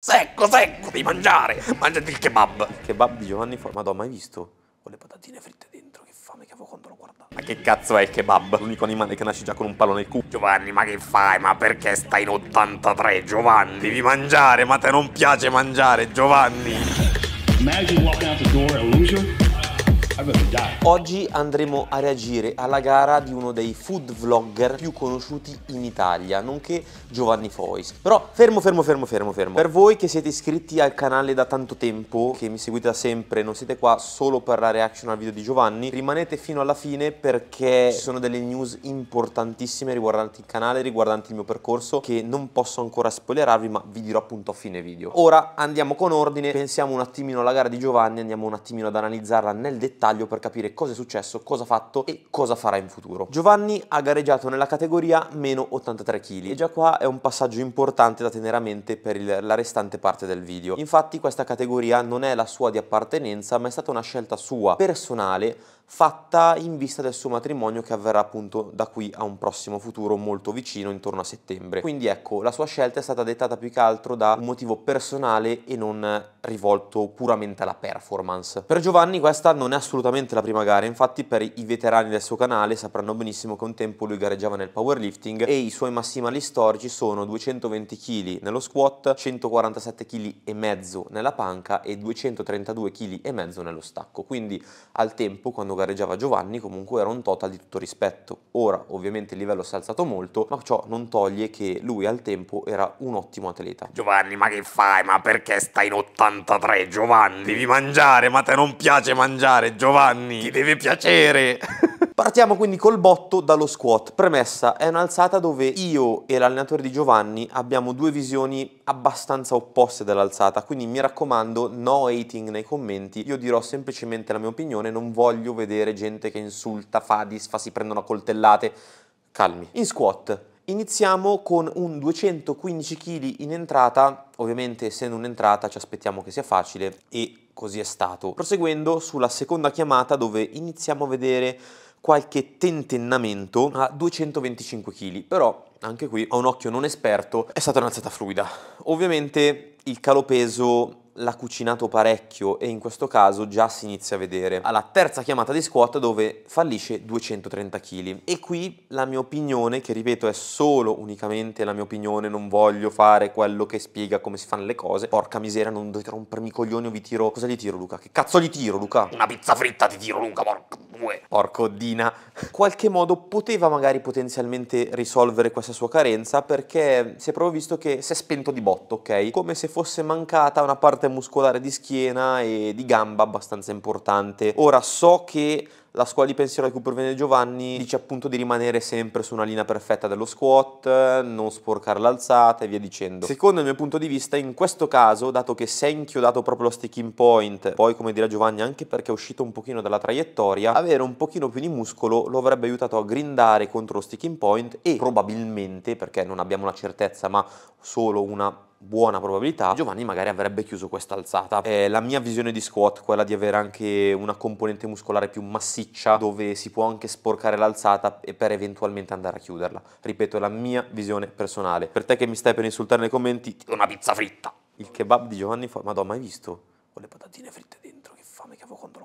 Secco, secco, devi mangiare! Mangiati il kebab! Il Kebab di Giovanni Forno. Madonna, mai visto? Con le patatine fritte dentro, che fame che avevo quando lo guardavo. Ma che cazzo è il kebab? L'unico animale che nasce già con un palo nel culo. Giovanni, ma che fai? Ma perché stai in 83, Giovanni? Devi mangiare, ma te non piace mangiare, Giovanni! Imagine walking out the door a loser. Oggi andremo a reagire alla gara di uno dei food vlogger più conosciuti in Italia, nonché Giovanni Fois. Però fermo, fermo, fermo, fermo, fermo. Per voi che siete iscritti al canale da tanto tempo, che mi seguite da sempre, non siete qua solo per la reaction al video di Giovanni, rimanete fino alla fine perché ci sono delle news importantissime riguardanti il canale, riguardanti il mio percorso, che non posso ancora spoilerarvi, ma vi dirò appunto a fine video. Ora andiamo con ordine, pensiamo un attimino alla gara di Giovanni, andiamo un attimino ad analizzarla nel dettaglio dettaglio per capire cosa è successo, cosa ha fatto e cosa farà in futuro. Giovanni ha gareggiato nella categoria meno 83 kg e già qua è un passaggio importante da tenere a mente per il, la restante parte del video. Infatti questa categoria non è la sua di appartenenza ma è stata una scelta sua, personale, fatta in vista del suo matrimonio che avverrà appunto da qui a un prossimo futuro molto vicino, intorno a settembre. Quindi ecco, la sua scelta è stata dettata più che altro da un motivo personale e non rivolto puramente alla performance. Per Giovanni questa non è assolutamente la prima gara, infatti per i veterani del suo canale sapranno benissimo che un tempo lui gareggiava nel powerlifting e i suoi massimali storici sono 220 kg nello squat, 147 kg e mezzo nella panca e 232 kg e mezzo nello stacco. Quindi al tempo quando gareggiava Giovanni comunque era un total di tutto rispetto. Ora ovviamente il livello si è alzato molto, ma ciò non toglie che lui al tempo era un ottimo atleta. Giovanni, ma che fai? Ma perché stai in 83, Giovanni? Devi mangiare, ma te non piace mangiare, Giovanni! Ti deve piacere! Partiamo quindi col botto dallo squat. Premessa, è un'alzata dove io e l'allenatore di Giovanni abbiamo due visioni abbastanza opposte dell'alzata, quindi mi raccomando no hating nei commenti, io dirò semplicemente la mia opinione, non voglio vedere gente che insulta, fa disfa, si prendono a coltellate. Calmi. In squat, Iniziamo con un 215 kg in entrata, ovviamente essendo un'entrata ci aspettiamo che sia facile e così è stato. Proseguendo sulla seconda chiamata dove iniziamo a vedere qualche tentennamento a 225 kg, però anche qui a un occhio non esperto è stata un'alzata fluida. Ovviamente il calo peso l'ha cucinato parecchio e in questo caso già si inizia a vedere. Alla terza chiamata di squat dove fallisce 230 kg. E qui la mia opinione, che ripeto è solo unicamente la mia opinione, non voglio fare quello che spiega come si fanno le cose. Porca miseria, non dovete rompermi i coglioni o vi tiro... Cosa gli tiro Luca? Che cazzo gli tiro Luca? Una pizza fritta ti tiro Luca, porca due. Porco Dina. Qualche modo poteva magari potenzialmente risolvere questa sua carenza perché si è proprio visto che si è spento di botto, ok? Come se fosse mancata una parte dolente muscolare di schiena e di gamba abbastanza importante. Ora so che la scuola di pensiero di cui proviene Giovanni dice appunto di rimanere sempre su una linea perfetta dello squat, non sporcare l'alzata e via dicendo. Secondo il mio punto di vista, in questo caso, dato che sei inchiodato proprio lo sticking point, poi come dirà Giovanni anche perché è uscito un pochino dalla traiettoria, avere un pochino più di muscolo lo avrebbe aiutato a grindare contro lo sticking point e probabilmente, perché non abbiamo la certezza ma solo una buona probabilità Giovanni magari avrebbe chiuso questa alzata. Eh, la mia visione di squat, quella di avere anche una componente muscolare più massiccia dove si può anche sporcare l'alzata e per eventualmente andare a chiuderla. Ripeto, è la mia visione personale. Per te che mi stai per insultare nei commenti, ti do una pizza fritta. Il kebab di Giovanni fa... Madonna, mai visto? Con le patatine fritte dentro, che fame che avevo contro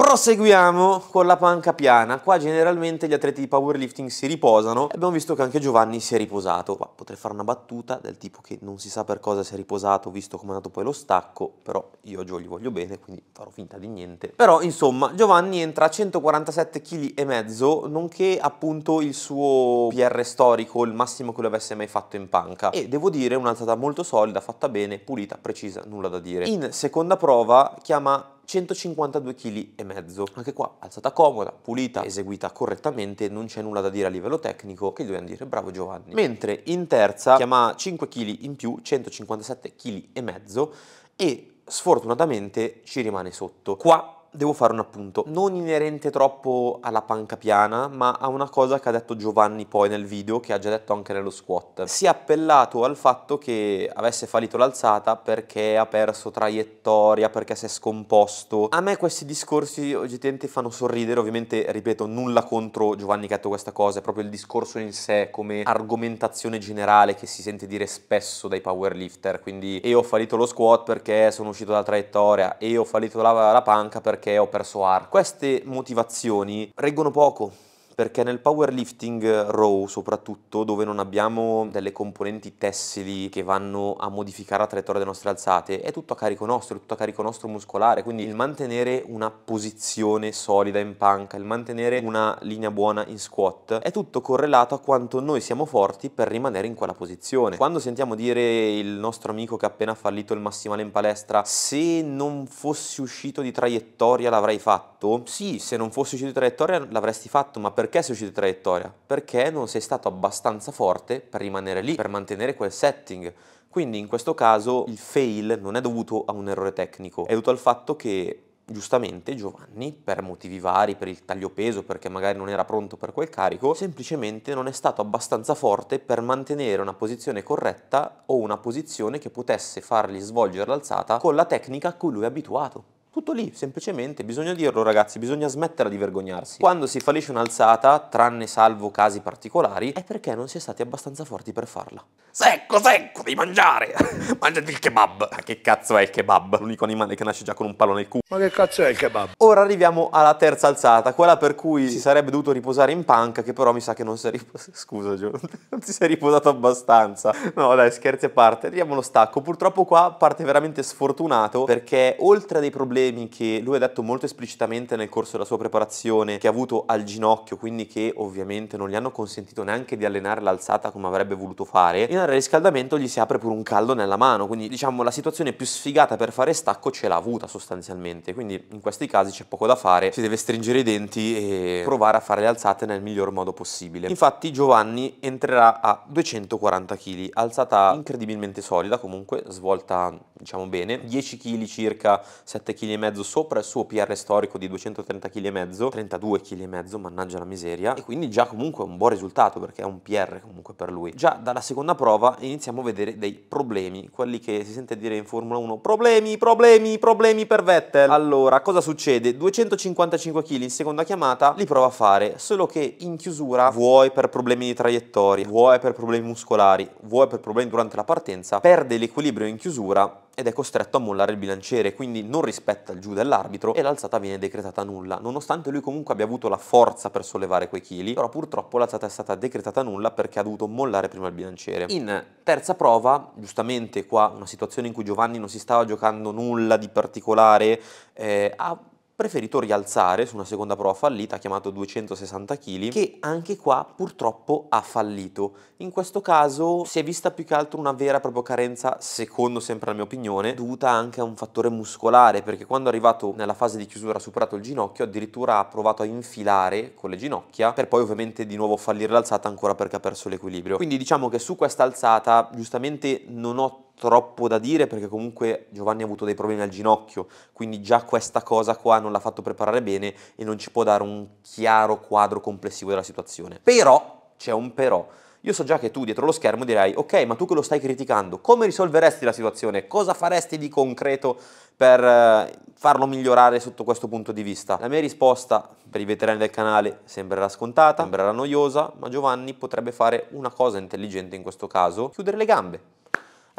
Proseguiamo con la panca piana, qua generalmente gli atleti di powerlifting si riposano abbiamo visto che anche Giovanni si è riposato, qua potrei fare una battuta del tipo che non si sa per cosa si è riposato visto come è andato poi lo stacco, però io a Gio gli voglio bene quindi farò finta di niente, però insomma Giovanni entra a 147 kg e mezzo nonché appunto il suo PR storico, il massimo che lo avesse mai fatto in panca e devo dire un'alzata molto solida, fatta bene, pulita, precisa, nulla da dire. In seconda prova chiama 152,5 kg. Anche qua alzata comoda, pulita, eseguita correttamente, non c'è nulla da dire a livello tecnico che gli dobbiamo dire bravo Giovanni. Mentre in terza chiama 5 kg in più, 157,5 kg e sfortunatamente ci rimane sotto. Qua devo fare un appunto, non inerente troppo alla panca piana, ma a una cosa che ha detto Giovanni poi nel video, che ha già detto anche nello squat. Si è appellato al fatto che avesse fallito l'alzata perché ha perso traiettoria, perché si è scomposto. A me questi discorsi oggettivamente fanno sorridere, ovviamente ripeto nulla contro Giovanni che ha detto questa cosa, è proprio il discorso in sé come argomentazione generale che si sente dire spesso dai powerlifter, quindi e ho fallito lo squat perché sono uscito dalla traiettoria, e ho fallito la, la panca perché perché ho perso AR. Queste motivazioni reggono poco perché nel powerlifting eh, row soprattutto, dove non abbiamo delle componenti tessili che vanno a modificare la traiettoria delle nostre alzate, è tutto a carico nostro, è tutto a carico nostro muscolare, quindi il mantenere una posizione solida in panca, il mantenere una linea buona in squat, è tutto correlato a quanto noi siamo forti per rimanere in quella posizione. Quando sentiamo dire il nostro amico che ha appena fallito il massimale in palestra, se non fossi uscito di traiettoria l'avrei fatto, fatto? Sì, se non fossi uscito di traiettoria l'avresti fatto, ma perché sei uscito di traiettoria? Perché non sei stato abbastanza forte per rimanere lì, per mantenere quel setting. Quindi in questo caso il fail non è dovuto a un errore tecnico, è dovuto al fatto che giustamente Giovanni, per motivi vari, per il taglio peso, perché magari non era pronto per quel carico, semplicemente non è stato abbastanza forte per mantenere una posizione corretta o una posizione che potesse fargli svolgere l'alzata con la tecnica a cui lui è abituato. Tutto lì, semplicemente, bisogna dirlo ragazzi, bisogna smettere di vergognarsi. Quando si fallisce un'alzata, tranne salvo casi particolari, è perché non si è stati abbastanza forti per farla. Secco, secco, devi mangiare! Mangiati il kebab! Ma che cazzo è il kebab? L'unico animale che nasce già con un palo nel culo. Ma che cazzo è il kebab? Ora arriviamo alla terza alzata, quella per cui si sarebbe dovuto riposare in panca, che però mi sa che non si è riposato... Scusa, Gio, non ti sei riposato abbastanza. No, dai, scherzi a parte. Arriviamo allo stacco. Purtroppo qua parte veramente sfortunato, perché oltre a dei problemi problemi che lui ha detto molto esplicitamente nel corso della sua preparazione che ha avuto al ginocchio, quindi che ovviamente non gli hanno consentito neanche di allenare l'alzata come avrebbe voluto fare, in al riscaldamento gli si apre pure un caldo nella mano, quindi diciamo la situazione più sfigata per fare stacco ce l'ha avuta sostanzialmente, quindi in questi casi c'è poco da fare, si deve stringere i denti e provare a fare le alzate nel miglior modo possibile. Infatti Giovanni entrerà a 240 kg, alzata incredibilmente solida comunque, svolta diciamo bene, 10 kg circa, 7 kg kg sopra il suo PR storico di 230 kg e mezzo, 32 kg e mezzo, mannaggia la miseria, e quindi già comunque un buon risultato perché è un PR comunque per lui. Già dalla seconda prova iniziamo a vedere dei problemi, quelli che si sente dire in Formula 1, problemi, problemi, problemi per Vettel. Allora, cosa succede? 255 kg in seconda chiamata li prova a fare, solo che in chiusura vuoi per problemi di traiettoria, vuoi per problemi muscolari, vuoi per problemi durante la partenza, perde l'equilibrio in chiusura ed è costretto a mollare il bilanciere, quindi non rispetta il giù dell'arbitro e l'alzata viene decretata nulla, nonostante lui comunque abbia avuto la forza per sollevare quei chili, però purtroppo l'alzata è stata decretata nulla perché ha dovuto mollare prima il bilanciere. In terza prova, giustamente qua una situazione in cui Giovanni non si stava giocando nulla di particolare, eh, ha preferito rialzare su una seconda prova fallita, chiamato 260 kg, che anche qua purtroppo ha fallito. In questo caso si è vista più che altro una vera e propria carenza, secondo sempre la mia opinione, dovuta anche a un fattore muscolare, perché quando è arrivato nella fase di chiusura ha superato il ginocchio, addirittura ha provato a infilare con le ginocchia, per poi ovviamente di nuovo fallire l'alzata ancora perché ha perso l'equilibrio. Quindi diciamo che su questa alzata giustamente non ho troppo da dire perché comunque Giovanni ha avuto dei problemi al ginocchio, quindi già questa cosa qua non l'ha fatto preparare bene e non ci può dare un chiaro quadro complessivo della situazione. Però, c'è un però, io so già che tu dietro lo schermo dirai, ok, ma tu che lo stai criticando, come risolveresti la situazione? Cosa faresti di concreto per eh, farlo migliorare sotto questo punto di vista? La mia risposta per i veterani del canale sembrerà scontata, sembrerà noiosa, ma Giovanni potrebbe fare una cosa intelligente in questo caso, chiudere le gambe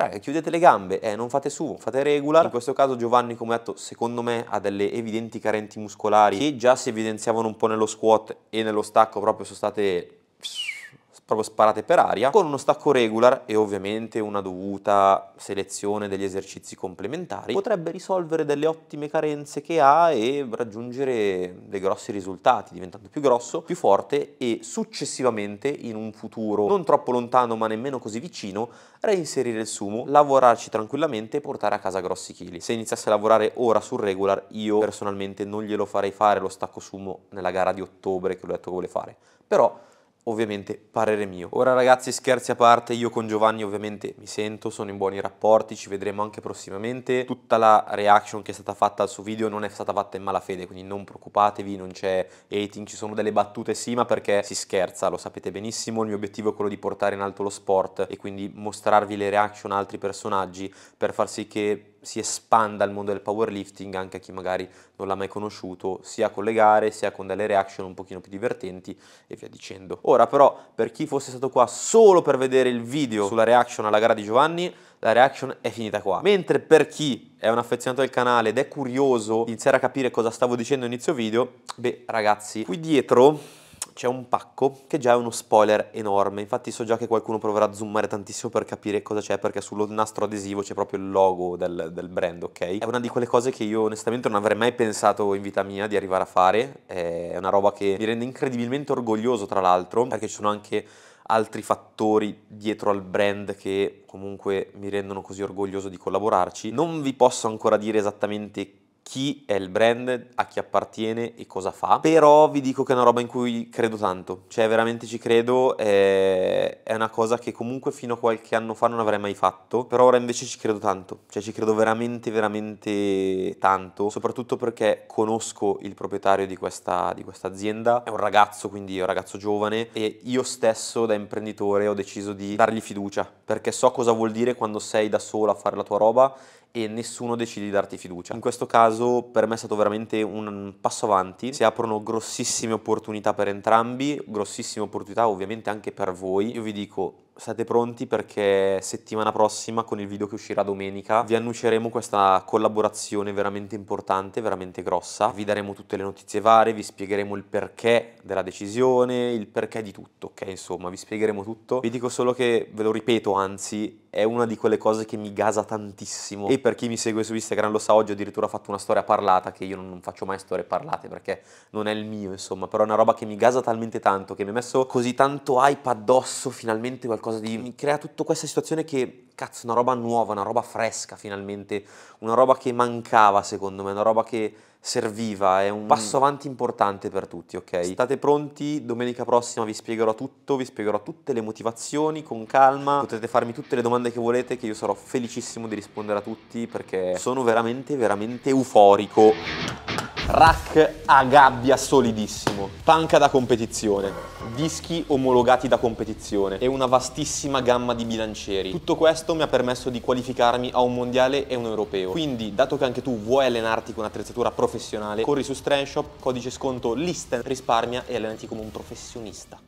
eh, chiudete le gambe, eh, non fate su, fate regular. In questo caso Giovanni, come detto, secondo me ha delle evidenti carenti muscolari che già si evidenziavano un po' nello squat e nello stacco proprio sono state proprio sparate per aria, con uno stacco regular e ovviamente una dovuta selezione degli esercizi complementari, potrebbe risolvere delle ottime carenze che ha e raggiungere dei grossi risultati, diventando più grosso, più forte e successivamente in un futuro non troppo lontano ma nemmeno così vicino, reinserire il sumo, lavorarci tranquillamente e portare a casa grossi chili. Se iniziasse a lavorare ora sul regular, io personalmente non glielo farei fare lo stacco sumo nella gara di ottobre che lui ha detto che vuole fare, però ovviamente parere mio. Ora ragazzi scherzi a parte, io con Giovanni ovviamente mi sento, sono in buoni rapporti, ci vedremo anche prossimamente. Tutta la reaction che è stata fatta al suo video non è stata fatta in malafede, quindi non preoccupatevi, non c'è hating, ci sono delle battute sì, ma perché si scherza, lo sapete benissimo, il mio obiettivo è quello di portare in alto lo sport e quindi mostrarvi le reaction a altri personaggi per far sì che si espanda il mondo del powerlifting anche a chi magari non l'ha mai conosciuto, sia con le gare, sia con delle reaction un pochino più divertenti e via dicendo. Ora però, per chi fosse stato qua solo per vedere il video sulla reaction alla gara di Giovanni, la reaction è finita qua. Mentre per chi è un affezionato del canale ed è curioso di iniziare a capire cosa stavo dicendo all'inizio video, beh ragazzi, qui dietro c'è un pacco che già è uno spoiler enorme, infatti so già che qualcuno proverà a zoomare tantissimo per capire cosa c'è perché sullo nastro adesivo c'è proprio il logo del, del, brand, ok? È una di quelle cose che io onestamente non avrei mai pensato in vita mia di arrivare a fare, è una roba che mi rende incredibilmente orgoglioso tra l'altro perché ci sono anche altri fattori dietro al brand che comunque mi rendono così orgoglioso di collaborarci. Non vi posso ancora dire esattamente chi è il brand, a chi appartiene e cosa fa, però vi dico che è una roba in cui credo tanto, cioè veramente ci credo, è, una cosa che comunque fino a qualche anno fa non avrei mai fatto, però ora invece ci credo tanto, cioè ci credo veramente veramente tanto, soprattutto perché conosco il proprietario di questa, di questa azienda, è un ragazzo quindi è un ragazzo giovane e io stesso da imprenditore ho deciso di dargli fiducia perché so cosa vuol dire quando sei da solo a fare la tua roba e nessuno decide di darti fiducia. In questo caso per me è stato veramente un passo avanti, si aprono grossissime opportunità per entrambi, grossissime opportunità ovviamente anche per voi. Io vi dico state pronti perché settimana prossima con il video che uscirà domenica vi annunceremo questa collaborazione veramente importante, veramente grossa. Vi daremo tutte le notizie varie, vi spiegheremo il perché della decisione, il perché di tutto, ok? Insomma, vi spiegheremo tutto. Vi dico solo che, ve lo ripeto, anzi, è una di quelle cose che mi gasa tantissimo e per chi mi segue su Instagram lo sa, oggi ho addirittura fatto una storia parlata che io non faccio mai storie parlate perché non è il mio, insomma, però è una roba che mi gasa talmente tanto che mi ha messo così tanto hype addosso, finalmente qualcosa qualcosa di... mi crea tutta questa situazione che, cazzo, una roba nuova, una roba fresca finalmente, una roba che mancava secondo me, una roba che serviva, è un mm. passo avanti importante per tutti, ok? State pronti, domenica prossima vi spiegherò tutto, vi spiegherò tutte le motivazioni con calma, potete farmi tutte le domande che volete che io sarò felicissimo di rispondere a tutti perché sono veramente, veramente euforico rack a gabbia solidissimo, panca da competizione, dischi omologati da competizione e una vastissima gamma di bilancieri. Tutto questo mi ha permesso di qualificarmi a un mondiale e un europeo. Quindi, dato che anche tu vuoi allenarti con attrezzatura professionale, corri su Strandshop, codice sconto LISTEN, risparmia e allenati come un professionista.